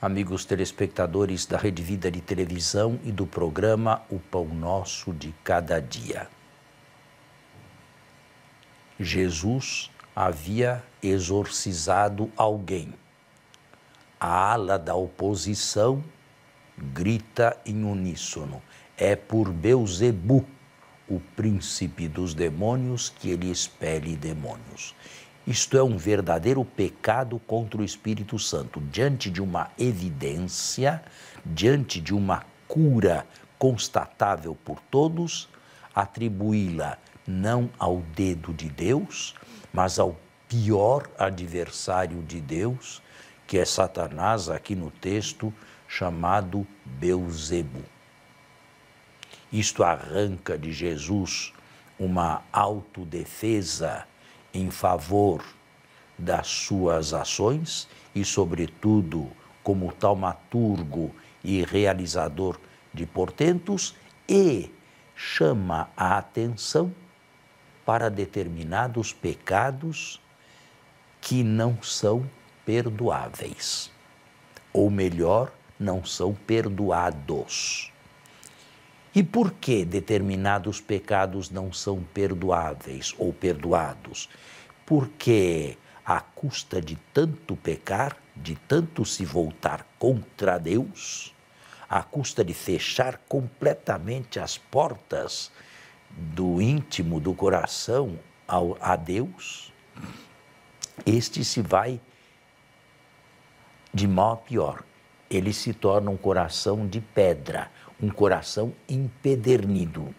amigos telespectadores da Rede Vida de Televisão e do programa O Pão Nosso de Cada Dia. Jesus havia exorcizado alguém. A ala da oposição grita em uníssono: é por Beuzebu, o príncipe dos demônios, que ele expele demônios. Isto é um verdadeiro pecado contra o Espírito Santo, diante de uma evidência, diante de uma cura constatável por todos, atribuí-la não ao dedo de Deus, mas ao pior adversário de Deus, que é Satanás, aqui no texto, chamado Beuzebo. Isto arranca de Jesus uma autodefesa em favor das suas ações e, sobretudo, como taumaturgo e realizador de portentos, e chama a atenção para determinados pecados que não são perdoáveis, ou melhor, não são perdoados. E por que determinados pecados não são perdoáveis ou perdoados? Porque, à custa de tanto pecar, de tanto se voltar contra Deus, à custa de fechar completamente as portas do íntimo do coração ao, a Deus, este se vai de mal a pior. Ele se torna um coração de pedra, um coração empedernido.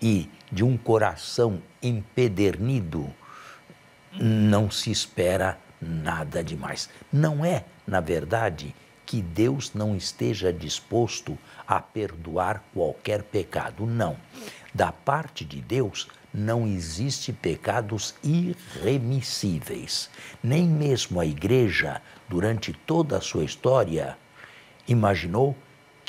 E de um coração empedernido não se espera nada demais. Não é, na verdade, que Deus não esteja disposto a perdoar qualquer pecado. Não. Da parte de Deus não existe pecados irremissíveis. Nem mesmo a igreja, durante toda a sua história, imaginou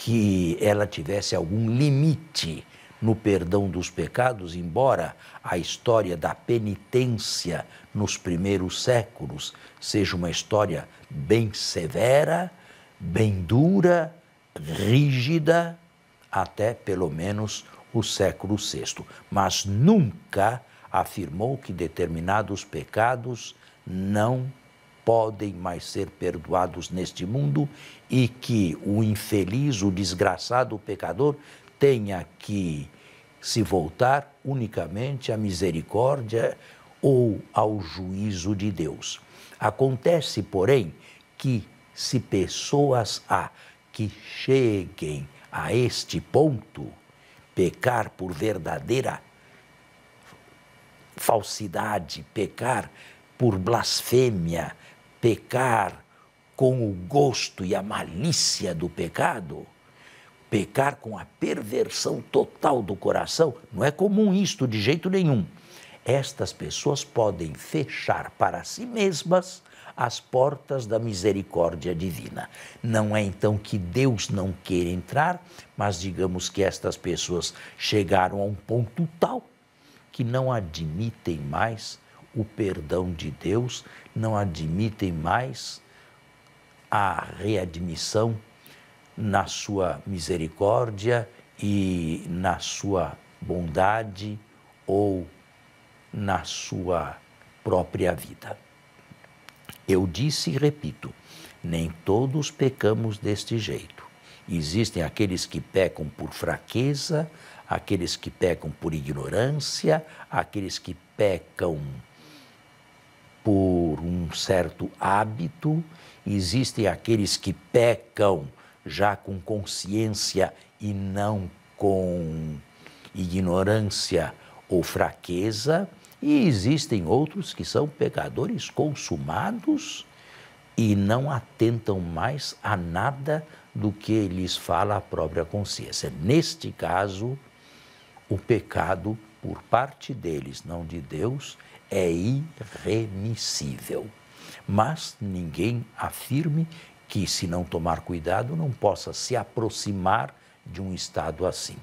que ela tivesse algum limite no perdão dos pecados, embora a história da penitência nos primeiros séculos seja uma história bem severa, bem dura, rígida, até pelo menos o século VI. Mas nunca afirmou que determinados pecados não podem mais ser perdoados neste mundo e que o infeliz, o desgraçado, o pecador tenha que se voltar unicamente à misericórdia ou ao juízo de Deus. Acontece, porém, que se pessoas há que cheguem a este ponto, pecar por verdadeira falsidade, pecar por blasfêmia, pecar com o gosto e a malícia do pecado, pecar com a perversão total do coração, não é comum isto de jeito nenhum. Estas pessoas podem fechar para si mesmas as portas da misericórdia divina. Não é então que Deus não queira entrar, mas digamos que estas pessoas chegaram a um ponto tal que não admitem mais o perdão de Deus, não admitem mais a readmissão na sua misericórdia e na sua bondade ou na sua própria vida. Eu disse e repito: nem todos pecamos deste jeito. Existem aqueles que pecam por fraqueza, aqueles que pecam por ignorância, aqueles que pecam por um certo hábito, existem aqueles que pecam já com consciência e não com ignorância ou fraqueza, e existem outros que são pecadores consumados e não atentam mais a nada do que lhes fala a própria consciência. Neste caso, o pecado por parte deles, não de Deus, é irremissível. Mas ninguém afirme que, se não tomar cuidado, não possa se aproximar de um estado assim.